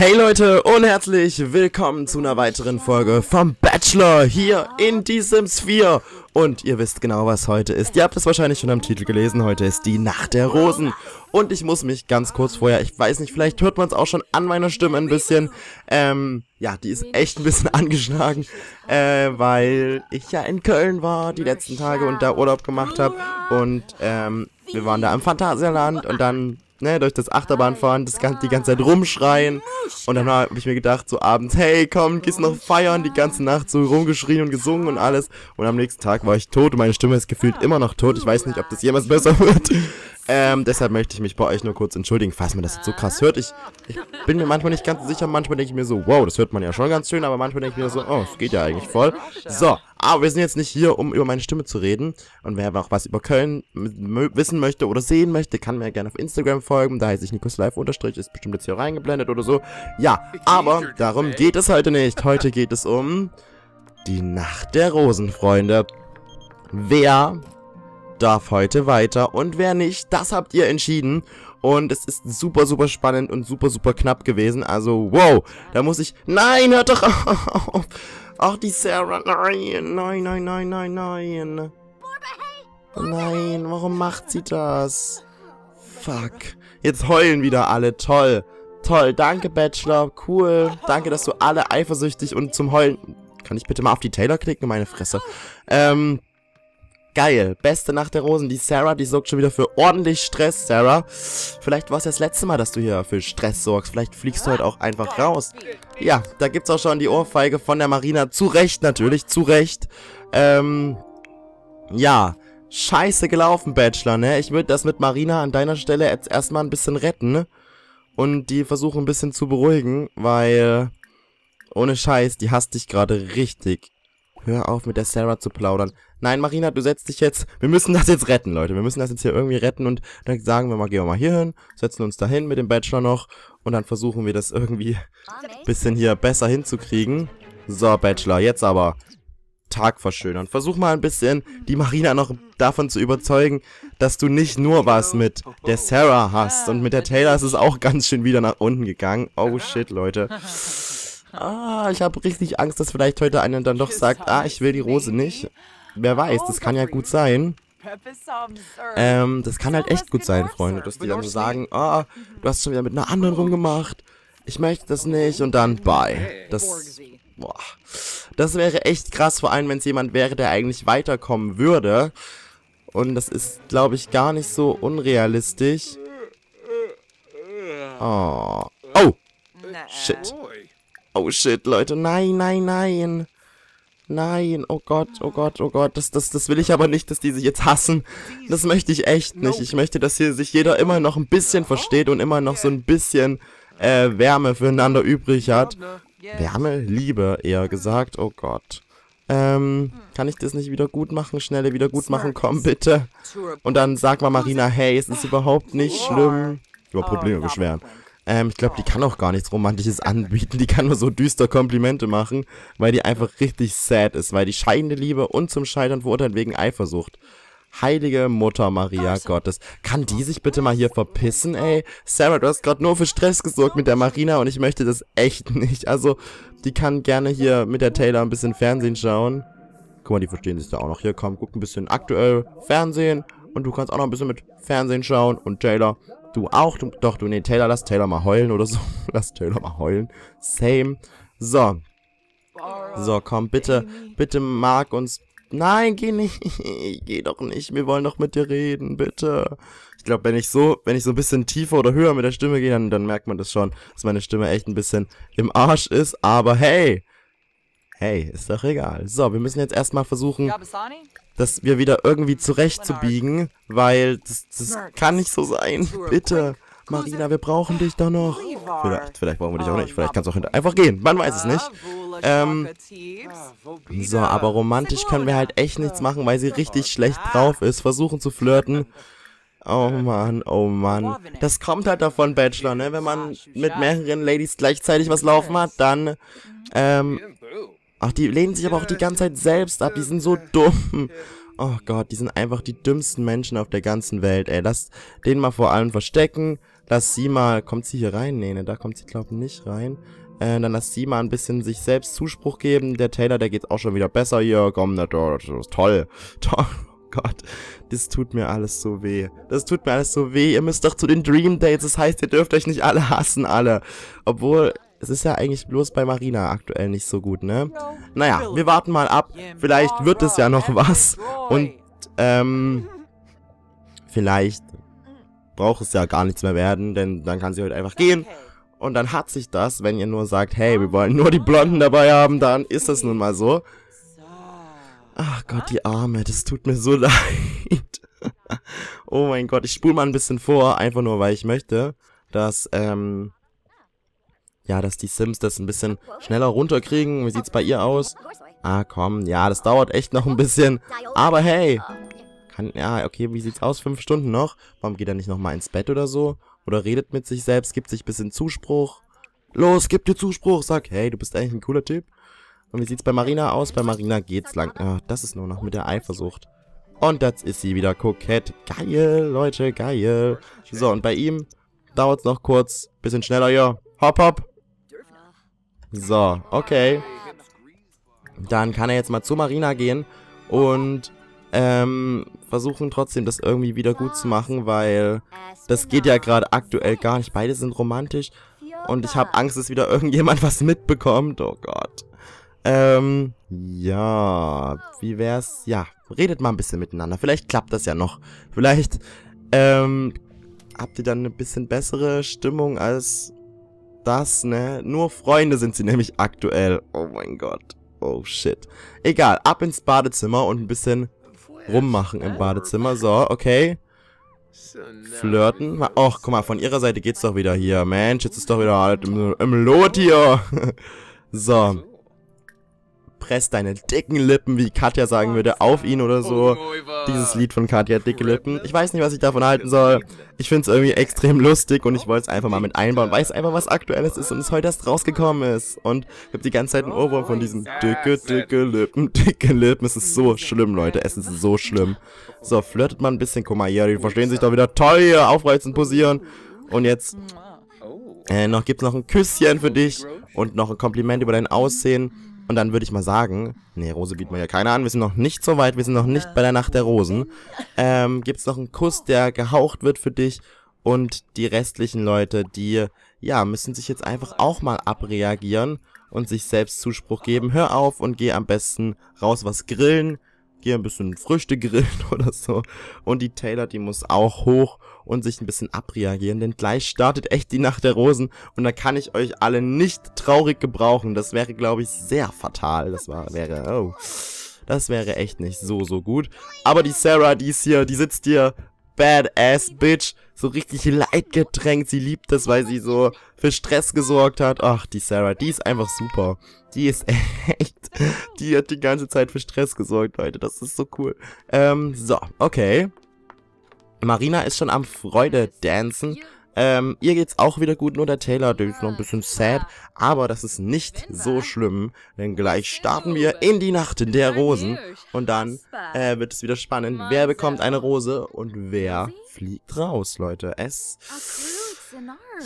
Hey Leute und herzlich willkommen zu einer weiteren Folge vom Bachelor hier in diesem Sphere. Und ihr wisst genau, was heute ist. Ihr habt es wahrscheinlich schon am Titel gelesen. Heute ist die Nacht der Rosen. Und ich muss mich ganz kurz vorher, ich weiß nicht, vielleicht hört man es auch schon an meiner Stimme ein bisschen. Ähm, ja, die ist echt ein bisschen angeschlagen, äh, weil ich ja in Köln war die letzten Tage und da Urlaub gemacht habe. Und ähm, wir waren da im Phantasialand und dann ne, durch das Achterbahnfahren, das ganze, die ganze Zeit rumschreien. Und dann habe ich mir gedacht, so abends, hey, komm, gehst noch feiern, die ganze Nacht so rumgeschrien und gesungen und alles. Und am nächsten Tag war ich tot und meine Stimme ist gefühlt immer noch tot. Ich weiß nicht, ob das jemals besser wird. Ähm, deshalb möchte ich mich bei euch nur kurz entschuldigen, falls man das jetzt so krass hört. Ich, ich bin mir manchmal nicht ganz sicher. Manchmal denke ich mir so, wow, das hört man ja schon ganz schön. Aber manchmal denke ich mir so, oh, es geht ja eigentlich voll. So, aber wir sind jetzt nicht hier, um über meine Stimme zu reden. Und wer auch was über Köln wissen möchte oder sehen möchte, kann mir gerne auf Instagram folgen. Da heiße ich Nikos ist bestimmt jetzt hier reingeblendet oder so. Ja, aber darum geht es heute nicht. Heute geht es um die Nacht der Rosen, Freunde. Wer darf heute weiter und wer nicht, das habt ihr entschieden. Und es ist super, super spannend und super, super knapp gewesen. Also, wow, da muss ich... Nein, hört doch auf! Ach, die Sarah, nein, nein, nein, nein, nein, nein. Nein, warum macht sie das? Fuck. Jetzt heulen wieder alle, toll. Toll, danke Bachelor, cool. Danke, dass du alle eifersüchtig und zum Heulen... Kann ich bitte mal auf die Taylor klicken, meine Fresse? Ähm, Geil. Beste Nacht der Rosen. Die Sarah, die sorgt schon wieder für ordentlich Stress, Sarah. Vielleicht war es das letzte Mal, dass du hier für Stress sorgst. Vielleicht fliegst du heute auch einfach raus. Ja, da gibt's auch schon die Ohrfeige von der Marina. Zu Recht natürlich, zu Recht. Ähm, ja. Scheiße gelaufen, Bachelor, ne? Ich würde das mit Marina an deiner Stelle jetzt erstmal ein bisschen retten. Und die versuchen ein bisschen zu beruhigen, weil... Ohne Scheiß, die hasst dich gerade richtig. Hör auf, mit der Sarah zu plaudern. Nein, Marina, du setzt dich jetzt. Wir müssen das jetzt retten, Leute. Wir müssen das jetzt hier irgendwie retten und dann sagen wir mal, gehen wir mal hier hin, setzen uns da hin mit dem Bachelor noch und dann versuchen wir das irgendwie ein bisschen hier besser hinzukriegen. So, Bachelor, jetzt aber. Tag verschönern. Versuch mal ein bisschen, die Marina noch davon zu überzeugen, dass du nicht nur was mit der Sarah hast. Und mit der Taylor ist es auch ganz schön wieder nach unten gegangen. Oh shit, Leute. Ah, ich habe richtig Angst, dass vielleicht heute einer dann doch sagt, ah, ich will die Rose nicht. Wer weiß, das kann ja gut sein. Ähm, das kann halt echt gut sein, Freunde, dass die dann so sagen, ah, du hast schon wieder mit einer anderen rumgemacht. Ich möchte das nicht und dann bye. Das, boah, das wäre echt krass, vor allem wenn es jemand wäre, der eigentlich weiterkommen würde. Und das ist, glaube ich, gar nicht so unrealistisch. Äh, äh, äh. Ah. Oh. Oh! Shit. Oh shit, Leute. Nein, nein, nein. Nein, oh Gott, oh Gott, oh Gott. Das, das, das will ich aber nicht, dass die sich jetzt hassen. Das möchte ich echt nicht. Ich möchte, dass hier sich jeder immer noch ein bisschen oh. versteht und immer noch so ein bisschen äh, Wärme füreinander übrig hat. Wärme? Liebe, eher gesagt. Oh Gott. Ähm, kann ich das nicht wieder gut machen? Schnelle wieder gut machen, komm bitte. Und dann sag mal Marina, hey, es ist überhaupt nicht schlimm. Über oh, Probleme beschweren. Ähm, ich glaube, die kann auch gar nichts Romantisches anbieten. Die kann nur so düster Komplimente machen, weil die einfach richtig sad ist, weil die scheidende Liebe und zum Scheitern verurteilt wegen Eifersucht. Heilige Mutter Maria Gottes. Kann die sich bitte mal hier verpissen, ey? Sarah, du hast gerade nur für Stress gesorgt mit der Marina und ich möchte das echt nicht. Also, die kann gerne hier mit der Taylor ein bisschen Fernsehen schauen. Guck mal, die verstehen sich da auch noch. Hier, komm, guck ein bisschen aktuell Fernsehen und du kannst auch noch ein bisschen mit Fernsehen schauen und Taylor Du auch? Du, doch, du, nee, Taylor, lass Taylor mal heulen oder so. lass Taylor mal heulen. Same. So. So, komm, bitte, bitte mag uns. Nein, geh nicht. geh doch nicht. Wir wollen doch mit dir reden, bitte. Ich glaube, wenn ich so, wenn ich so ein bisschen tiefer oder höher mit der Stimme gehe, dann, dann merkt man das schon, dass meine Stimme echt ein bisschen im Arsch ist. Aber hey, Hey, ist doch egal. So, wir müssen jetzt erstmal versuchen, dass wir wieder irgendwie zurechtzubiegen, weil das, das kann nicht so sein. Bitte, Marina, wir brauchen dich doch noch. Vielleicht, vielleicht brauchen wir dich auch nicht. Vielleicht kannst du auch hinter einfach gehen. Man weiß es nicht. Ähm, so, aber romantisch können wir halt echt nichts machen, weil sie richtig schlecht drauf ist. Versuchen zu flirten. Oh Mann, oh Mann. Das kommt halt davon, Bachelor, ne? Wenn man mit mehreren Ladies gleichzeitig was laufen hat, dann mhm. ähm, Ach, die lehnen sich aber auch die ganze Zeit selbst ab. Die sind so dumm. Oh Gott, die sind einfach die dümmsten Menschen auf der ganzen Welt, ey. Lass den mal vor allem verstecken. Lass sie mal... Kommt sie hier rein? Nee, ne, da kommt sie, glaube ich, nicht rein. Äh, dann lass sie mal ein bisschen sich selbst Zuspruch geben. Der Taylor, der geht's auch schon wieder besser hier. Komm, na, das ist toll. Toll. Oh Gott, das tut mir alles so weh. Das tut mir alles so weh. Ihr müsst doch zu den Dream Dates. Das heißt, ihr dürft euch nicht alle hassen, alle. Obwohl, es ist ja eigentlich bloß bei Marina aktuell nicht so gut, ne? Naja, wir warten mal ab. Vielleicht oh, wird es ja noch was. Und, ähm, vielleicht braucht es ja gar nichts mehr werden, denn dann kann sie heute einfach gehen. Und dann hat sich das, wenn ihr nur sagt, hey, wir wollen nur die Blonden dabei haben, dann ist das nun mal so. Ach Gott, die Arme, das tut mir so leid. oh mein Gott, ich spule mal ein bisschen vor, einfach nur, weil ich möchte, dass, ähm, ja, dass die Sims das ein bisschen schneller runterkriegen. Wie sieht's bei ihr aus? Ah, komm, ja, das dauert echt noch ein bisschen. Aber hey, kann, ja, okay, wie sieht's aus? Fünf Stunden noch? Warum geht er nicht nochmal ins Bett oder so? Oder redet mit sich selbst, gibt sich ein bisschen Zuspruch. Los, gib dir Zuspruch, sag, hey, du bist eigentlich ein cooler Typ. Und wie sieht's bei Marina aus? Bei Marina geht's lang. Ach, das ist nur noch mit der Eifersucht. Und das ist sie wieder, kokett. Geil, Leute, geil. So, und bei ihm dauert's noch kurz. Bisschen schneller, ja. Hopp, hopp. So, okay. Dann kann er jetzt mal zu Marina gehen und ähm, versuchen trotzdem das irgendwie wieder gut zu machen, weil das geht ja gerade aktuell gar nicht. Beide sind romantisch und ich habe Angst, dass wieder irgendjemand was mitbekommt. Oh Gott. Ähm, ja, wie wär's? Ja, redet mal ein bisschen miteinander. Vielleicht klappt das ja noch. Vielleicht, ähm, habt ihr dann eine bisschen bessere Stimmung als das, ne? Nur Freunde sind sie nämlich aktuell. Oh mein Gott. Oh shit. Egal, ab ins Badezimmer und ein bisschen rummachen im Badezimmer. So, okay. Flirten. Och, guck mal, von ihrer Seite geht's doch wieder hier. Mensch, jetzt ist doch wieder halt im, im Lot hier. so, presst deine dicken Lippen, wie Katja sagen würde, auf ihn oder so. Dieses Lied von Katja, dicke Lippen. Ich weiß nicht, was ich davon halten soll. Ich finde es irgendwie extrem lustig und ich wollte es einfach mal mit einbauen, weil es einfach was Aktuelles ist und es heute erst rausgekommen ist. Und ich habe die ganze Zeit einen Ohrwurm von diesen dicke, dicke Lippen, dicke Lippen. Es ist so schlimm, Leute. Es ist so schlimm. So, flirtet man ein bisschen. Guck mal hier, die verstehen sich doch wieder toll hier. Aufreizen, posieren. Und jetzt äh, noch gibt's noch ein Küsschen für dich und noch ein Kompliment über dein Aussehen. Und dann würde ich mal sagen, nee, Rose bieten wir ja keine an, wir sind noch nicht so weit, wir sind noch nicht bei der Nacht der Rosen. Ähm, gibt's noch einen Kuss, der gehaucht wird für dich und die restlichen Leute, die, ja, müssen sich jetzt einfach auch mal abreagieren und sich selbst Zuspruch geben. Hör auf und geh am besten raus was grillen, geh ein bisschen Früchte grillen oder so. Und die Taylor, die muss auch hoch und sich ein bisschen abreagieren, denn gleich startet echt die Nacht der Rosen und da kann ich euch alle nicht traurig gebrauchen. Das wäre, glaube ich, sehr fatal. Das war, wäre, oh, das wäre echt nicht so, so gut. Aber die Sarah, die ist hier, die sitzt hier Badass Bitch. So richtig leidgetränkt. Sie liebt das, weil sie so für Stress gesorgt hat. Ach, die Sarah, die ist einfach super. Die ist echt. Die hat die ganze Zeit für Stress gesorgt, Leute. Das ist so cool. Ähm, so, okay. Marina ist schon am Freude dancen. Ähm, ihr geht's auch wieder gut, nur der Taylor, der ist noch ein bisschen sad. Aber das ist nicht so schlimm, denn gleich starten wir in die Nacht der Rosen. Und dann äh, wird es wieder spannend. Wer bekommt eine Rose und wer fliegt raus, Leute? Es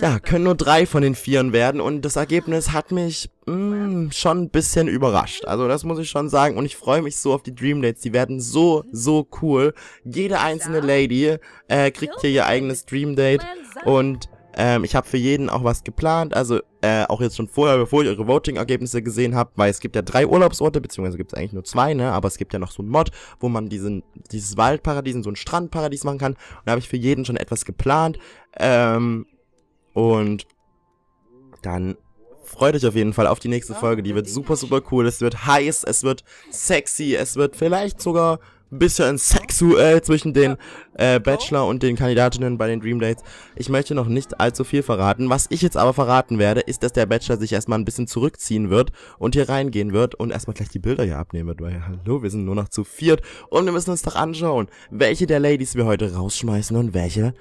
ja, können nur drei von den Vieren werden und das Ergebnis hat mich mh, mm, schon ein bisschen überrascht. Also das muss ich schon sagen und ich freue mich so auf die Dream Dates. Die werden so, so cool. Jede einzelne Lady äh, kriegt hier ihr eigenes Dream Date und ähm, ich habe für jeden auch was geplant, also äh, auch jetzt schon vorher, bevor ich eure Voting-Ergebnisse gesehen habe, weil es gibt ja drei Urlaubsorte, beziehungsweise gibt es eigentlich nur zwei, ne? Aber es gibt ja noch so einen Mod, wo man diesen, dieses Waldparadies und so ein Strandparadies machen kann. Und da habe ich für jeden schon etwas geplant. Ähm, und dann freut euch auf jeden Fall auf die nächste Folge. Die wird super, super cool. Es wird heiß, es wird sexy, es wird vielleicht sogar ein bisschen sexuell zwischen den äh, Bachelor und den Kandidatinnen bei den Dream Dates. Ich möchte noch nicht allzu viel verraten. Was ich jetzt aber verraten werde, ist, dass der Bachelor sich erstmal ein bisschen zurückziehen wird und hier reingehen wird und erstmal gleich die Bilder hier abnehmen wird, weil hallo, wir sind nur noch zu viert und wir müssen uns doch anschauen, welche der Ladies wir heute rausschmeißen und welche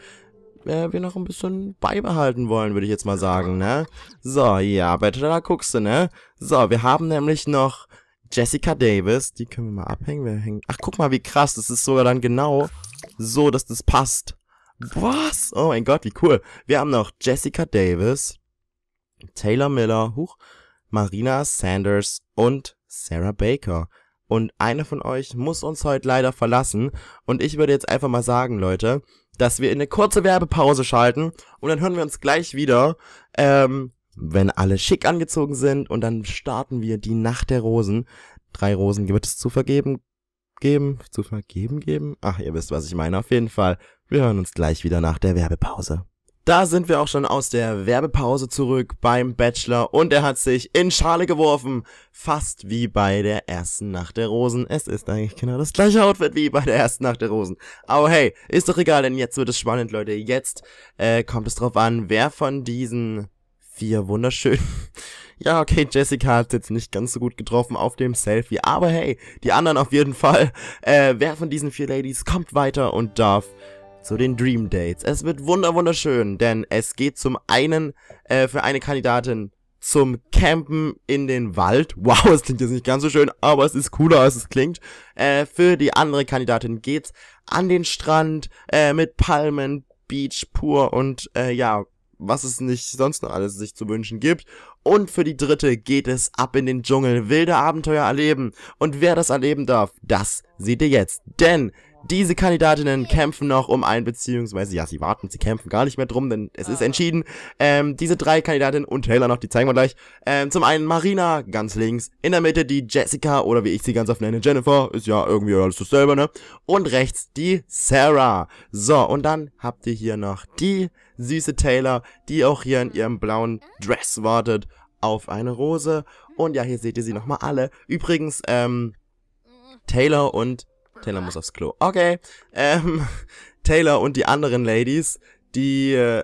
äh, wir noch ein bisschen beibehalten wollen, würde ich jetzt mal sagen, ne? So, ja, bei da guckst du, ne? So, wir haben nämlich noch Jessica Davis. Die können wir mal abhängen. Wir hängen. Ach, guck mal, wie krass. Das ist sogar dann genau so, dass das passt. Was? Oh mein Gott, wie cool. Wir haben noch Jessica Davis, Taylor Miller, huch, Marina Sanders und Sarah Baker. Und einer von euch muss uns heute leider verlassen. Und ich würde jetzt einfach mal sagen, Leute, dass wir in eine kurze Werbepause schalten. Und dann hören wir uns gleich wieder, ähm, wenn alle schick angezogen sind. Und dann starten wir die Nacht der Rosen. Drei Rosen wird es zu vergeben geben. Zu vergeben geben? Ach, ihr wisst, was ich meine. Auf jeden Fall. Wir hören uns gleich wieder nach der Werbepause. Da sind wir auch schon aus der Werbepause zurück beim Bachelor und er hat sich in Schale geworfen. Fast wie bei der ersten Nacht der Rosen. Es ist eigentlich genau das gleiche Outfit wie bei der ersten Nacht der Rosen. Aber hey, ist doch egal, denn jetzt wird es spannend, Leute. Jetzt äh, kommt es drauf an, wer von diesen vier wunderschönen... ja, okay, Jessica hat jetzt nicht ganz so gut getroffen auf dem Selfie. Aber hey, die anderen auf jeden Fall. Äh, wer von diesen vier Ladies kommt weiter und darf zu den Dream Dates. Es wird wunder wunderschön, denn es geht zum einen äh, für eine Kandidatin zum Campen in den Wald. Wow, es klingt jetzt nicht ganz so schön, aber es ist cooler, als es klingt. Äh, für die andere Kandidatin geht's an den Strand äh, mit Palmen, Beach pur und äh, ja, was es nicht sonst noch alles sich zu wünschen gibt. Und für die dritte geht es ab in den Dschungel, wilde Abenteuer erleben. Und wer das erleben darf, das seht ihr jetzt. Denn diese Kandidatinnen kämpfen noch um ein, beziehungsweise, ja, sie warten, sie kämpfen gar nicht mehr drum, denn es ist ah. entschieden. Ähm, diese drei Kandidatinnen und Taylor noch, die zeigen wir gleich. Ähm, zum einen Marina, ganz links. In der Mitte die Jessica, oder wie ich sie ganz oft nenne, Jennifer. Ist ja irgendwie alles dasselbe, ne? Und rechts die Sarah. So, und dann habt ihr hier noch die süße Taylor, die auch hier in mhm. ihrem blauen Dress wartet auf eine Rose. Und ja, hier seht ihr sie nochmal alle. Übrigens, ähm, mhm. Taylor und Taylor muss aufs Klo. Okay. Ähm, Taylor und die anderen Ladies, die... Äh,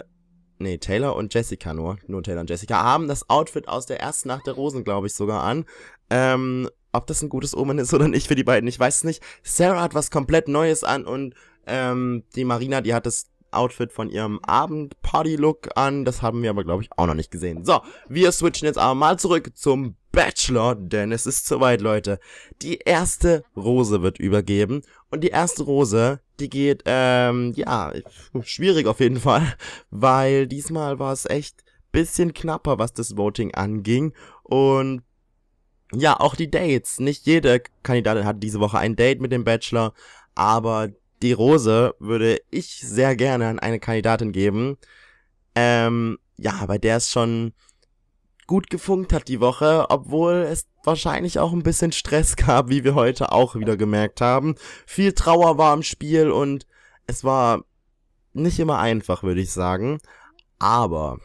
nee, Taylor und Jessica nur. Nur Taylor und Jessica haben das Outfit aus der ersten Nacht der Rosen, glaube ich, sogar an. Ähm, ob das ein gutes Omen ist oder nicht für die beiden, ich weiß es nicht. Sarah hat was komplett Neues an und ähm, die Marina, die hat das Outfit von ihrem Abend-Party-Look an. Das haben wir aber, glaube ich, auch noch nicht gesehen. So, wir switchen jetzt aber mal zurück zum Bachelor, denn es ist soweit, Leute. Die erste Rose wird übergeben und die erste Rose, die geht, ähm, ja, schwierig auf jeden Fall, weil diesmal war es echt bisschen knapper, was das Voting anging und ja, auch die Dates. Nicht jede Kandidatin hat diese Woche ein Date mit dem Bachelor, aber die Rose würde ich sehr gerne an eine Kandidatin geben. Ähm, ja, bei der es schon gut gefunkt hat die Woche, obwohl es wahrscheinlich auch ein bisschen Stress gab, wie wir heute auch wieder gemerkt haben. Viel Trauer war im Spiel und es war nicht immer einfach, würde ich sagen. Aber,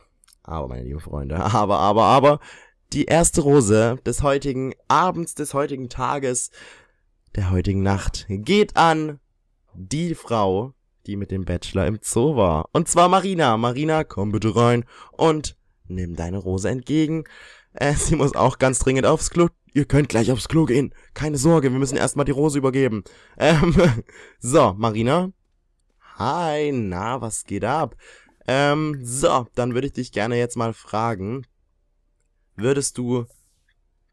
aber, meine lieben Freunde, aber, aber, aber, die erste Rose des heutigen Abends, des heutigen Tages, der heutigen Nacht geht an die Frau, die mit dem Bachelor im Zoo war. Und zwar Marina. Marina, komm bitte rein und nimm deine Rose entgegen. Äh, sie muss auch ganz dringend aufs Klo. Ihr könnt gleich aufs Klo gehen. Keine Sorge, wir müssen erstmal die Rose übergeben. Ähm, so, Marina. Hi, na, was geht ab? Ähm, so, dann würde ich dich gerne jetzt mal fragen. Würdest du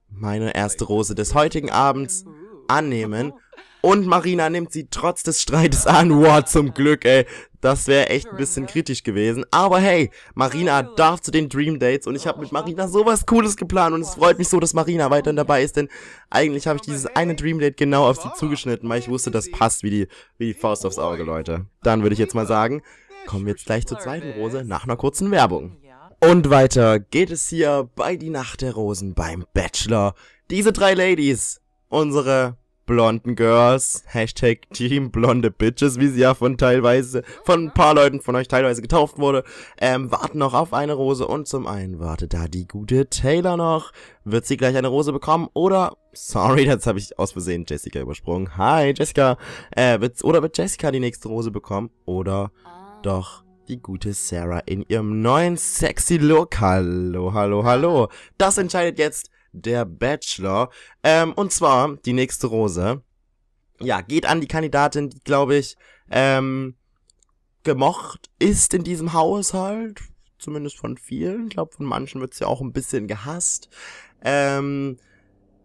meine erste Rose des heutigen Abends annehmen und Marina nimmt sie trotz des Streites an. Wow, zum Glück, ey. Das wäre echt ein bisschen kritisch gewesen. Aber hey, Marina darf zu den Dream Dates und ich habe mit oh, Marina sowas Cooles geplant und es freut mich so, dass Marina weiterhin dabei ist, denn eigentlich habe ich dieses eine Dream Date genau auf sie zugeschnitten, weil ich wusste, das passt wie die, wie die Faust aufs Auge, Leute. Dann würde ich jetzt mal sagen, kommen wir jetzt gleich zur zweiten Rose nach einer kurzen Werbung. Und weiter geht es hier bei Die Nacht der Rosen beim Bachelor. Diese drei Ladies, unsere blonden Girls, Hashtag Team blonde Bitches, wie sie ja von teilweise, von ein paar Leuten von euch teilweise getauft wurde, ähm, warten noch auf eine Rose und zum einen wartet da die gute Taylor noch. Wird sie gleich eine Rose bekommen oder, sorry, das habe ich aus Versehen Jessica übersprungen. Hi, Jessica. Äh, wird, oder wird Jessica die nächste Rose bekommen oder doch die gute Sarah in ihrem neuen sexy Look. Hallo, hallo, hallo. Das entscheidet jetzt der Bachelor. Ähm, und zwar die nächste Rose. Ja, geht an die Kandidatin, die, glaube ich, ähm, gemocht ist in diesem Haushalt. Zumindest von vielen. Ich glaube, von manchen wird sie auch ein bisschen gehasst. Ähm,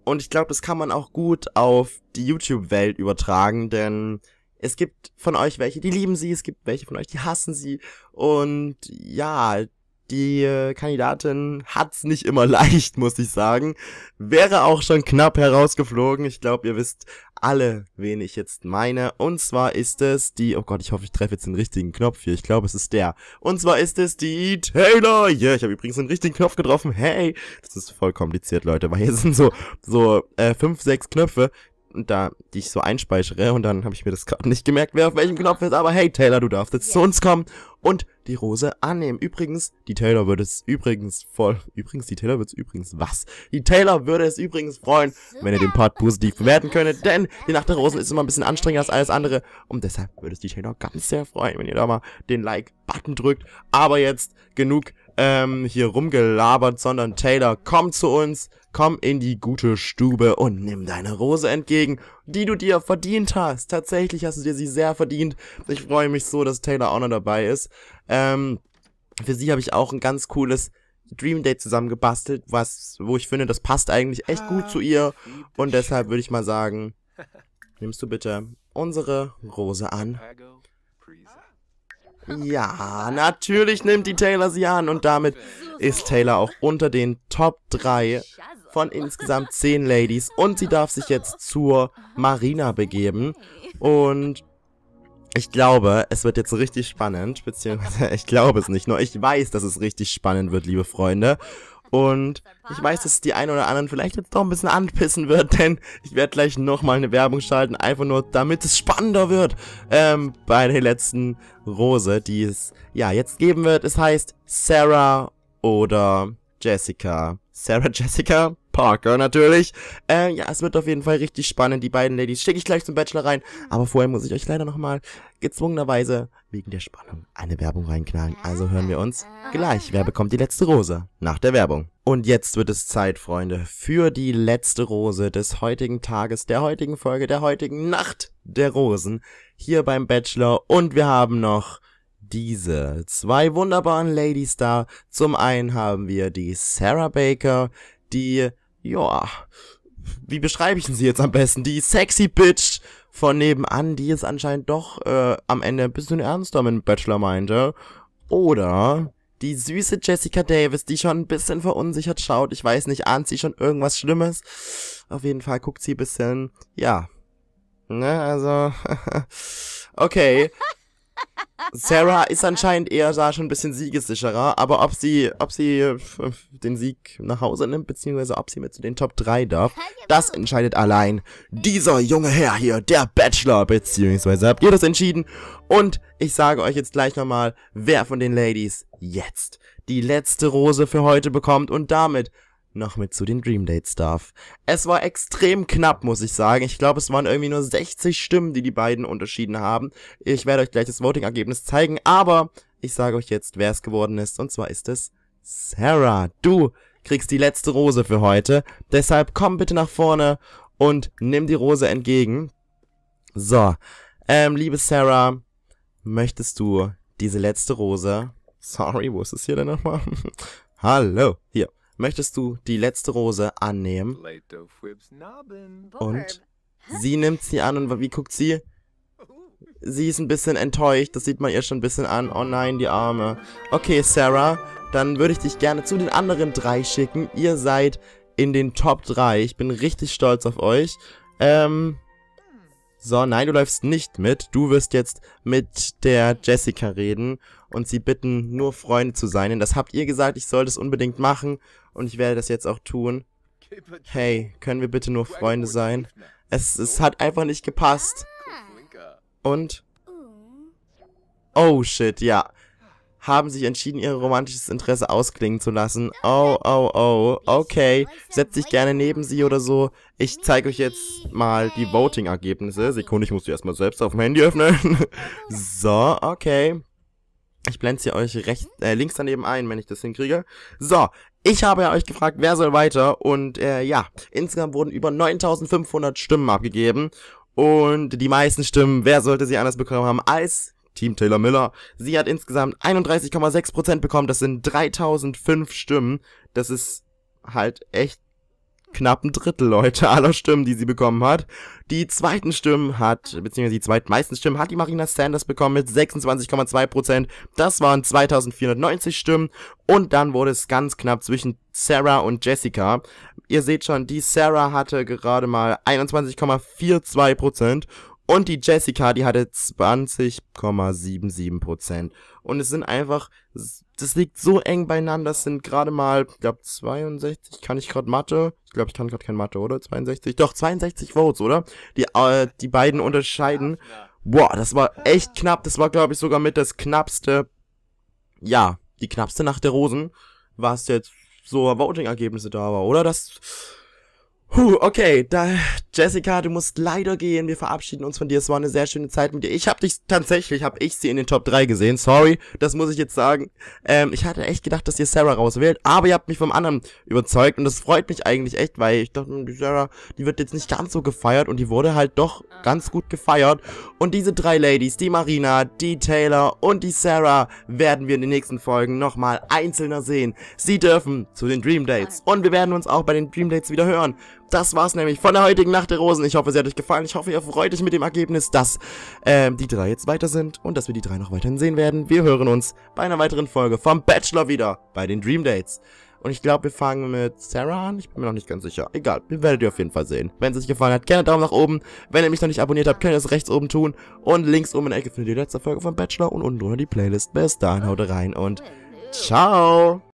und ich glaube, das kann man auch gut auf die YouTube-Welt übertragen, denn es gibt von euch welche, die lieben sie, es gibt welche von euch, die hassen sie. Und ja, die äh, Kandidatin hat's nicht immer leicht, muss ich sagen. Wäre auch schon knapp herausgeflogen. Ich glaube, ihr wisst alle, wen ich jetzt meine. Und zwar ist es die, oh Gott, ich hoffe, ich treffe jetzt den richtigen Knopf hier. Ich glaube, es ist der. Und zwar ist es die Taylor. Ja, yeah, ich habe übrigens den richtigen Knopf getroffen. Hey, das ist voll kompliziert, Leute, weil hier sind so, so, äh, fünf, sechs Knöpfe, und da, die ich so einspeichere. Und dann habe ich mir das gerade nicht gemerkt, wer auf welchem Knopf ist. Aber hey, Taylor, du darfst jetzt yeah. zu uns kommen und die Rose annehmen. Übrigens, die Taylor würde es übrigens voll. Übrigens, die Taylor würde es übrigens was? Die Taylor würde es übrigens freuen, wenn ihr den Part positiv bewerten könntet. Denn die Nacht der Rosen ist immer ein bisschen anstrengender als alles andere. Und deshalb würde es die Taylor ganz sehr freuen, wenn ihr da mal den Like-Button drückt. Aber jetzt genug ähm, hier rumgelabert, sondern Taylor, komm zu uns, komm in die gute Stube und nimm deine Rose entgegen, die du dir verdient hast. Tatsächlich hast du dir sie sehr verdient. Ich freue mich so, dass Taylor auch noch dabei ist. Ähm, für sie habe ich auch ein ganz cooles Dream Date zusammengebastelt, was, wo ich finde, das passt eigentlich echt ah, gut zu ihr. Und deshalb würde ich mal sagen, nimmst du bitte unsere Rose an ja, natürlich nimmt die Taylor sie an und damit ist Taylor auch unter den Top 3 von insgesamt 10 Ladies und sie darf sich jetzt zur Marina begeben und ich glaube, es wird jetzt richtig spannend, beziehungsweise ich glaube es nicht nur, ich weiß, dass es richtig spannend wird, liebe Freunde. Und ich weiß, dass die einen oder anderen vielleicht jetzt doch ein bisschen anpissen wird, denn ich werde gleich nochmal eine Werbung schalten, einfach nur damit es spannender wird ähm, bei den letzten Rose, die es ja jetzt geben wird. Es heißt Sarah oder Jessica. Sarah Jessica Parker natürlich. Äh, ja, es wird auf jeden Fall richtig spannend. Die beiden Ladies schicke ich gleich zum Bachelor rein. Aber vorher muss ich euch leider nochmal gezwungenerweise wegen der Spannung eine Werbung reinknallen. Also hören wir uns gleich. Wer bekommt die letzte Rose? Nach der Werbung. Und jetzt wird es Zeit, Freunde, für die letzte Rose des heutigen Tages, der heutigen Folge, der heutigen Nacht der Rosen hier beim Bachelor. Und wir haben noch diese zwei wunderbaren Ladies da. Zum einen haben wir die Sarah Baker, die, ja, wie beschreibe ich denn sie jetzt am besten? Die sexy Bitch von nebenan, die es anscheinend doch äh, am Ende ein bisschen ernster mit dem Bachelor meinte. Oder die süße Jessica Davis, die schon ein bisschen verunsichert schaut. Ich weiß nicht, ahnt sie schon irgendwas Schlimmes? Auf jeden Fall guckt sie ein bisschen, ja. Ne, also. okay. Sarah ist anscheinend eher da schon ein bisschen siegessicherer, aber ob sie, ob sie den Sieg nach Hause nimmt, beziehungsweise ob sie mit zu den Top 3 darf, genau. das entscheidet allein dieser junge Herr hier, der Bachelor, beziehungsweise habt ihr das entschieden. Und ich sage euch jetzt gleich nochmal, wer von den Ladies jetzt die letzte Rose für heute bekommt und damit noch mit zu den Dream Dates darf. Es war extrem knapp, muss ich sagen. Ich glaube, es waren irgendwie nur 60 Stimmen, die die beiden unterschieden haben. Ich werde euch gleich das Voting-Ergebnis zeigen, aber ich sage euch jetzt, wer es geworden ist. Und zwar ist es Sarah. Du kriegst die letzte Rose für heute. Deshalb komm bitte nach vorne und nimm die Rose entgegen. So, ähm, liebe Sarah, möchtest du diese letzte Rose... Sorry, wo ist es hier denn nochmal? Hallo, hier. Möchtest du die letzte Rose annehmen? Und sie nimmt sie an und wie guckt sie? Sie ist ein bisschen enttäuscht, das sieht man ihr schon ein bisschen an. Oh nein, die Arme. Okay, Sarah, dann würde ich dich gerne zu den anderen drei schicken. Ihr seid in den Top 3. Ich bin richtig stolz auf euch. Ähm, so, nein, du läufst nicht mit. Du wirst jetzt mit der Jessica reden und sie bitten, nur Freunde zu sein. Denn das habt ihr gesagt, ich soll das unbedingt machen und ich werde das jetzt auch tun. Hey, können wir bitte nur Freunde sein? Es, es hat einfach nicht gepasst. Und? Oh shit, ja haben sich entschieden, ihr romantisches Interesse ausklingen zu lassen. Oh, oh, oh. oh, oh. oh. Okay. Setz dich gerne neben sie oder so. Ich zeige euch jetzt mal die Voting-Ergebnisse. Sekunde, ich muss die erstmal selbst auf dem Handy öffnen. so, okay. Ich blende sie euch rechts, äh, links daneben ein, wenn ich das hinkriege. So, ich habe ja euch gefragt, wer soll weiter? Und äh, ja, insgesamt wurden über 9500 Stimmen abgegeben. Und die meisten Stimmen, wer sollte sie anders bekommen haben als Team Taylor Miller. Sie hat insgesamt 31,6% bekommen. Das sind 3005 Stimmen. Das ist halt echt knapp ein Drittel, Leute, aller Stimmen, die sie bekommen hat. Die zweiten Stimmen hat, beziehungsweise die zweitmeisten Stimmen hat die Marina Sanders bekommen mit 26,2%. Das waren 2490 Stimmen. Und dann wurde es ganz knapp zwischen Sarah und Jessica. Ihr seht schon, die Sarah hatte gerade mal 21,42% und die Jessica, die hatte 20,77%. Und es sind einfach, das liegt so eng beieinander, das sind gerade mal, ich glaube 62, kann ich gerade Mathe? Ich glaube, ich kann gerade kein Mathe, oder? 62? Doch, 62 Votes, oder? Die, äh, die beiden unterscheiden. Boah, das war echt knapp. Das war, glaube ich, sogar mit das knappste, ja, die knappste Nacht der Rosen, was jetzt so Voting-Ergebnisse da war, oder? Das Puh, okay, da, Jessica, du musst leider gehen. Wir verabschieden uns von dir. Es war eine sehr schöne Zeit mit dir. Ich habe dich tatsächlich, habe ich sie in den Top 3 gesehen. Sorry, das muss ich jetzt sagen. Ähm, ich hatte echt gedacht, dass ihr Sarah rauswählt, aber ihr habt mich vom anderen überzeugt und das freut mich eigentlich echt, weil ich dachte, die Sarah, die wird jetzt nicht ganz so gefeiert und die wurde halt doch ganz gut gefeiert. Und diese drei Ladies, die Marina, die Taylor und die Sarah, werden wir in den nächsten Folgen nochmal einzelner sehen. Sie dürfen zu den Dream Dates und wir werden uns auch bei den Dream Dates wieder hören. Das war's nämlich von der heutigen Nacht der Rosen. Ich hoffe, sie hat euch gefallen. Ich hoffe, ihr freut euch mit dem Ergebnis, dass äh, die drei jetzt weiter sind und dass wir die drei noch weiterhin sehen werden. Wir hören uns bei einer weiteren Folge vom Bachelor wieder bei den Dream Dates. Und ich glaube, wir fangen mit Sarah an. Ich bin mir noch nicht ganz sicher. Egal, wir werdet ihr auf jeden Fall sehen. Wenn es euch gefallen hat, gerne Daumen nach oben. Wenn ihr mich noch nicht abonniert habt, könnt ihr es rechts oben tun. Und links oben in der Ecke findet ihr die letzte Folge von Bachelor und unten drunter die Playlist. Bis dahin, haut rein und ciao!